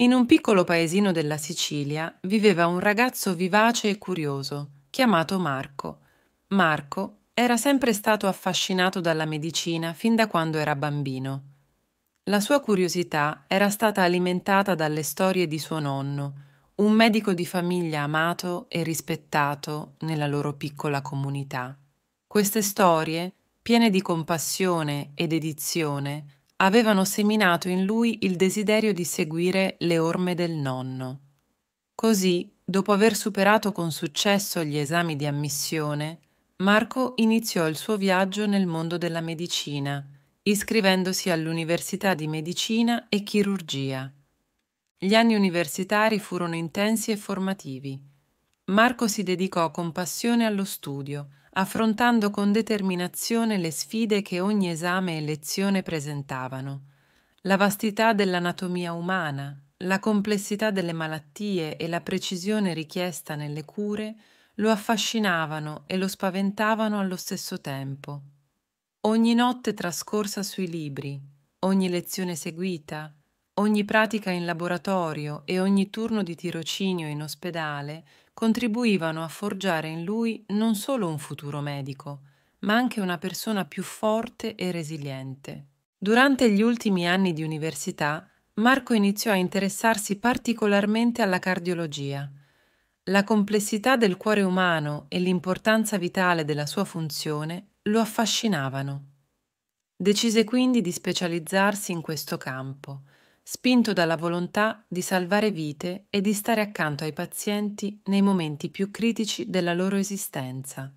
In un piccolo paesino della Sicilia viveva un ragazzo vivace e curioso, chiamato Marco. Marco era sempre stato affascinato dalla medicina fin da quando era bambino. La sua curiosità era stata alimentata dalle storie di suo nonno, un medico di famiglia amato e rispettato nella loro piccola comunità. Queste storie, piene di compassione e dedizione, avevano seminato in lui il desiderio di seguire le orme del nonno. Così, dopo aver superato con successo gli esami di ammissione, Marco iniziò il suo viaggio nel mondo della medicina, iscrivendosi all'Università di Medicina e Chirurgia. Gli anni universitari furono intensi e formativi. Marco si dedicò con passione allo studio, affrontando con determinazione le sfide che ogni esame e lezione presentavano. La vastità dell'anatomia umana, la complessità delle malattie e la precisione richiesta nelle cure lo affascinavano e lo spaventavano allo stesso tempo. Ogni notte trascorsa sui libri, ogni lezione seguita, ogni pratica in laboratorio e ogni turno di tirocinio in ospedale contribuivano a forgiare in lui non solo un futuro medico, ma anche una persona più forte e resiliente. Durante gli ultimi anni di università, Marco iniziò a interessarsi particolarmente alla cardiologia. La complessità del cuore umano e l'importanza vitale della sua funzione lo affascinavano. Decise quindi di specializzarsi in questo campo spinto dalla volontà di salvare vite e di stare accanto ai pazienti nei momenti più critici della loro esistenza.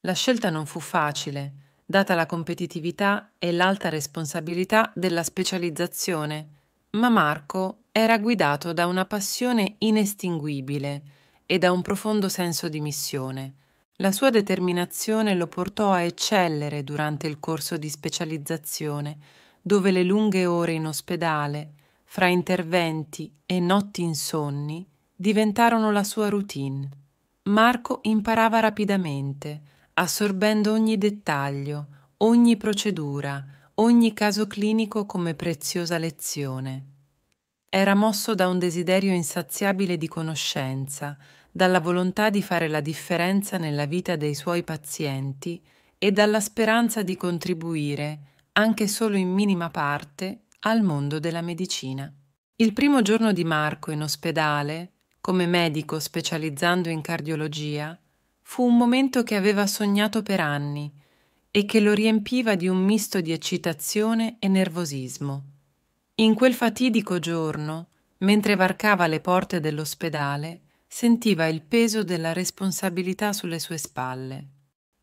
La scelta non fu facile, data la competitività e l'alta responsabilità della specializzazione, ma Marco era guidato da una passione inestinguibile e da un profondo senso di missione. La sua determinazione lo portò a eccellere durante il corso di specializzazione, dove le lunghe ore in ospedale, fra interventi e notti insonni, diventarono la sua routine. Marco imparava rapidamente, assorbendo ogni dettaglio, ogni procedura, ogni caso clinico come preziosa lezione. Era mosso da un desiderio insaziabile di conoscenza, dalla volontà di fare la differenza nella vita dei suoi pazienti e dalla speranza di contribuire, anche solo in minima parte, al mondo della medicina. Il primo giorno di Marco in ospedale, come medico specializzando in cardiologia, fu un momento che aveva sognato per anni e che lo riempiva di un misto di eccitazione e nervosismo. In quel fatidico giorno, mentre varcava le porte dell'ospedale, sentiva il peso della responsabilità sulle sue spalle.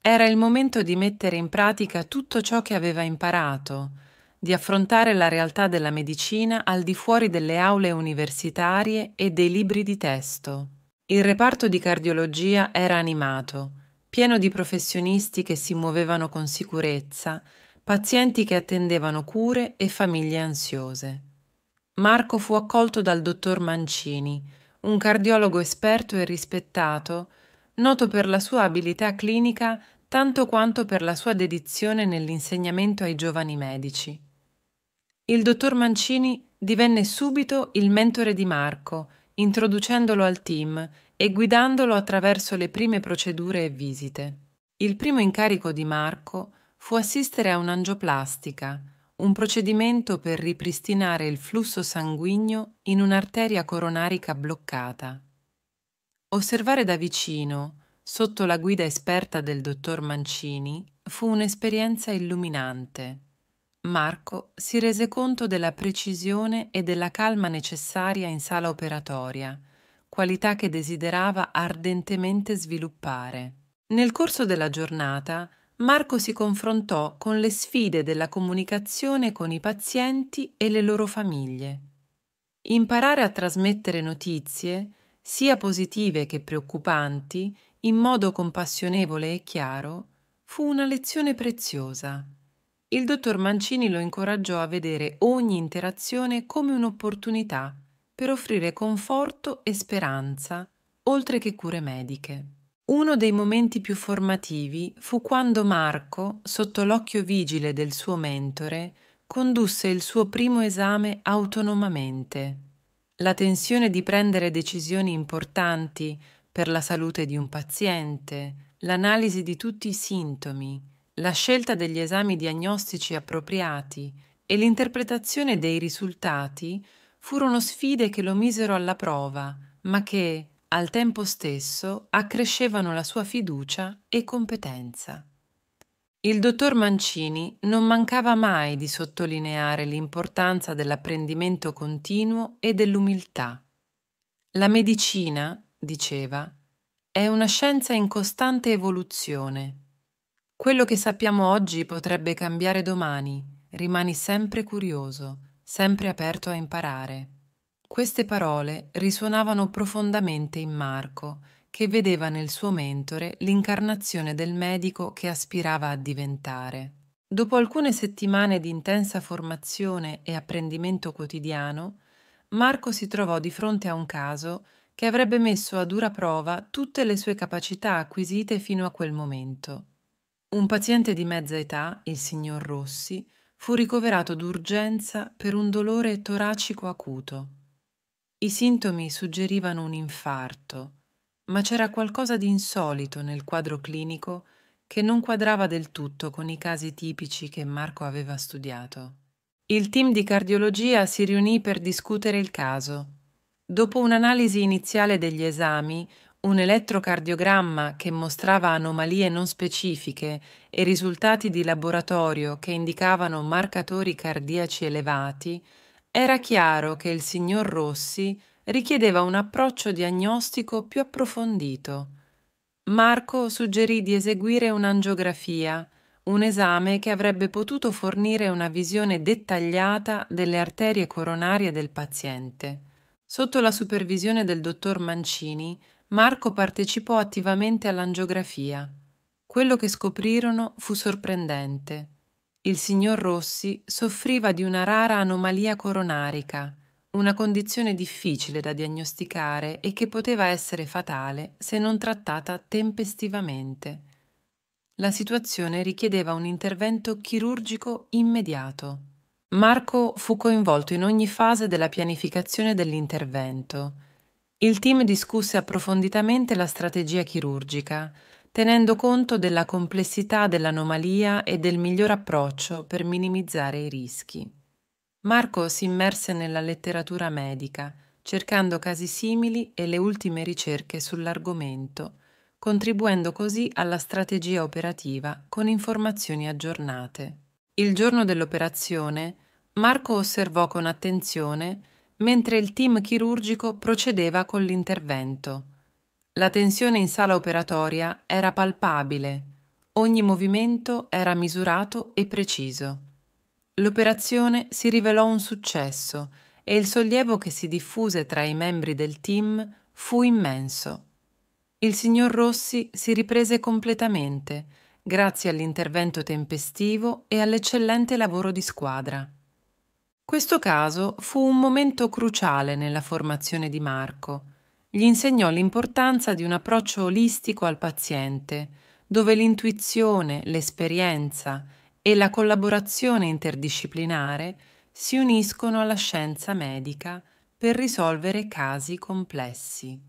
Era il momento di mettere in pratica tutto ciò che aveva imparato, di affrontare la realtà della medicina al di fuori delle aule universitarie e dei libri di testo. Il reparto di cardiologia era animato, pieno di professionisti che si muovevano con sicurezza, pazienti che attendevano cure e famiglie ansiose. Marco fu accolto dal dottor Mancini, un cardiologo esperto e rispettato, noto per la sua abilità clinica tanto quanto per la sua dedizione nell'insegnamento ai giovani medici. Il dottor Mancini divenne subito il mentore di Marco, introducendolo al team e guidandolo attraverso le prime procedure e visite. Il primo incarico di Marco fu assistere a un'angioplastica, un procedimento per ripristinare il flusso sanguigno in un'arteria coronarica bloccata. Osservare da vicino, sotto la guida esperta del dottor Mancini, fu un'esperienza illuminante. Marco si rese conto della precisione e della calma necessaria in sala operatoria, qualità che desiderava ardentemente sviluppare. Nel corso della giornata, Marco si confrontò con le sfide della comunicazione con i pazienti e le loro famiglie. Imparare a trasmettere notizie sia positive che preoccupanti, in modo compassionevole e chiaro, fu una lezione preziosa. Il dottor Mancini lo incoraggiò a vedere ogni interazione come un'opportunità per offrire conforto e speranza, oltre che cure mediche. Uno dei momenti più formativi fu quando Marco, sotto l'occhio vigile del suo mentore, condusse il suo primo esame autonomamente la tensione di prendere decisioni importanti per la salute di un paziente, l'analisi di tutti i sintomi, la scelta degli esami diagnostici appropriati e l'interpretazione dei risultati furono sfide che lo misero alla prova, ma che, al tempo stesso, accrescevano la sua fiducia e competenza. Il dottor Mancini non mancava mai di sottolineare l'importanza dell'apprendimento continuo e dell'umiltà. La medicina, diceva, è una scienza in costante evoluzione. Quello che sappiamo oggi potrebbe cambiare domani, rimani sempre curioso, sempre aperto a imparare. Queste parole risuonavano profondamente in Marco che vedeva nel suo mentore l'incarnazione del medico che aspirava a diventare. Dopo alcune settimane di intensa formazione e apprendimento quotidiano, Marco si trovò di fronte a un caso che avrebbe messo a dura prova tutte le sue capacità acquisite fino a quel momento. Un paziente di mezza età, il signor Rossi, fu ricoverato d'urgenza per un dolore toracico acuto. I sintomi suggerivano un infarto, ma c'era qualcosa di insolito nel quadro clinico che non quadrava del tutto con i casi tipici che Marco aveva studiato. Il team di cardiologia si riunì per discutere il caso. Dopo un'analisi iniziale degli esami, un elettrocardiogramma che mostrava anomalie non specifiche e risultati di laboratorio che indicavano marcatori cardiaci elevati, era chiaro che il signor Rossi richiedeva un approccio diagnostico più approfondito. Marco suggerì di eseguire un'angiografia, un esame che avrebbe potuto fornire una visione dettagliata delle arterie coronarie del paziente. Sotto la supervisione del dottor Mancini, Marco partecipò attivamente all'angiografia. Quello che scoprirono fu sorprendente. Il signor Rossi soffriva di una rara anomalia coronarica, una condizione difficile da diagnosticare e che poteva essere fatale se non trattata tempestivamente. La situazione richiedeva un intervento chirurgico immediato. Marco fu coinvolto in ogni fase della pianificazione dell'intervento. Il team discusse approfonditamente la strategia chirurgica, tenendo conto della complessità dell'anomalia e del miglior approccio per minimizzare i rischi. Marco si immerse nella letteratura medica, cercando casi simili e le ultime ricerche sull'argomento, contribuendo così alla strategia operativa con informazioni aggiornate. Il giorno dell'operazione, Marco osservò con attenzione mentre il team chirurgico procedeva con l'intervento. La tensione in sala operatoria era palpabile, ogni movimento era misurato e preciso. L'operazione si rivelò un successo e il sollievo che si diffuse tra i membri del team fu immenso. Il signor Rossi si riprese completamente grazie all'intervento tempestivo e all'eccellente lavoro di squadra. Questo caso fu un momento cruciale nella formazione di Marco. Gli insegnò l'importanza di un approccio olistico al paziente, dove l'intuizione, l'esperienza e la collaborazione interdisciplinare si uniscono alla scienza medica per risolvere casi complessi.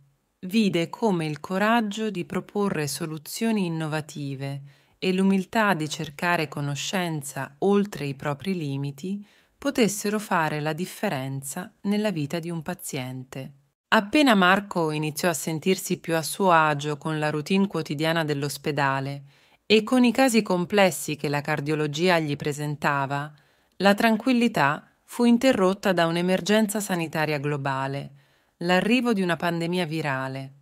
Vide come il coraggio di proporre soluzioni innovative e l'umiltà di cercare conoscenza oltre i propri limiti potessero fare la differenza nella vita di un paziente. Appena Marco iniziò a sentirsi più a suo agio con la routine quotidiana dell'ospedale e con i casi complessi che la cardiologia gli presentava, la tranquillità fu interrotta da un'emergenza sanitaria globale, l'arrivo di una pandemia virale.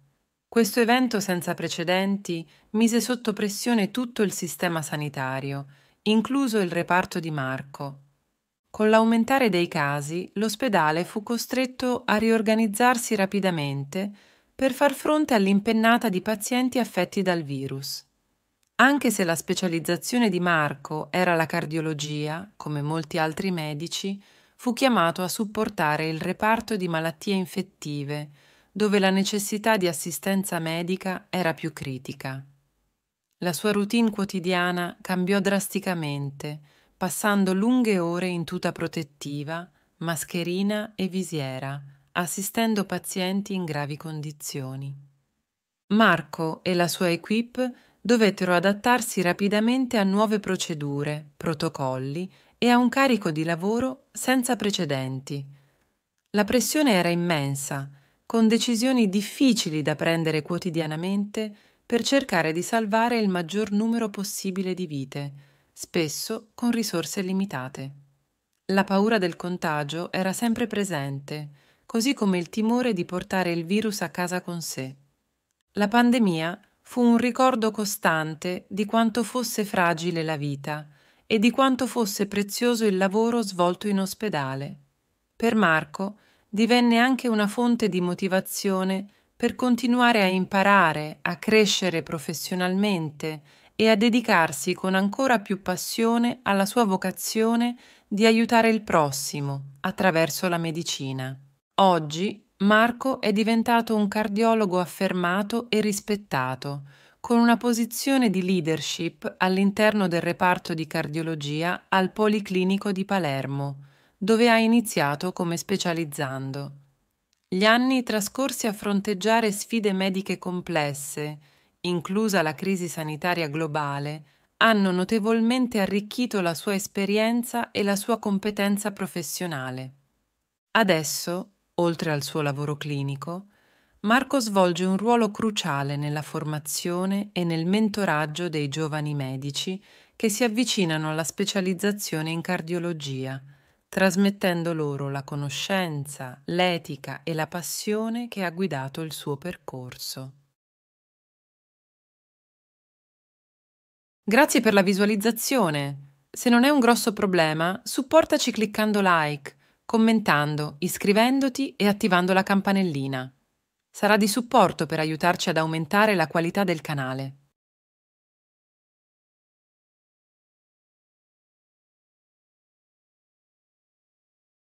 Questo evento senza precedenti mise sotto pressione tutto il sistema sanitario, incluso il reparto di Marco. Con l'aumentare dei casi, l'ospedale fu costretto a riorganizzarsi rapidamente per far fronte all'impennata di pazienti affetti dal virus. Anche se la specializzazione di Marco era la cardiologia, come molti altri medici, fu chiamato a supportare il reparto di malattie infettive, dove la necessità di assistenza medica era più critica. La sua routine quotidiana cambiò drasticamente, passando lunghe ore in tuta protettiva, mascherina e visiera, assistendo pazienti in gravi condizioni. Marco e la sua equip dovettero adattarsi rapidamente a nuove procedure, protocolli e a un carico di lavoro senza precedenti. La pressione era immensa, con decisioni difficili da prendere quotidianamente per cercare di salvare il maggior numero possibile di vite, spesso con risorse limitate. La paura del contagio era sempre presente, così come il timore di portare il virus a casa con sé. La pandemia fu un ricordo costante di quanto fosse fragile la vita e di quanto fosse prezioso il lavoro svolto in ospedale. Per Marco divenne anche una fonte di motivazione per continuare a imparare, a crescere professionalmente e a dedicarsi con ancora più passione alla sua vocazione di aiutare il prossimo attraverso la medicina. Oggi Marco è diventato un cardiologo affermato e rispettato, con una posizione di leadership all'interno del reparto di cardiologia al Policlinico di Palermo, dove ha iniziato come specializzando. Gli anni trascorsi a fronteggiare sfide mediche complesse, inclusa la crisi sanitaria globale, hanno notevolmente arricchito la sua esperienza e la sua competenza professionale. Adesso Oltre al suo lavoro clinico, Marco svolge un ruolo cruciale nella formazione e nel mentoraggio dei giovani medici che si avvicinano alla specializzazione in cardiologia, trasmettendo loro la conoscenza, l'etica e la passione che ha guidato il suo percorso. Grazie per la visualizzazione. Se non è un grosso problema, supportaci cliccando like commentando, iscrivendoti e attivando la campanellina. Sarà di supporto per aiutarci ad aumentare la qualità del canale.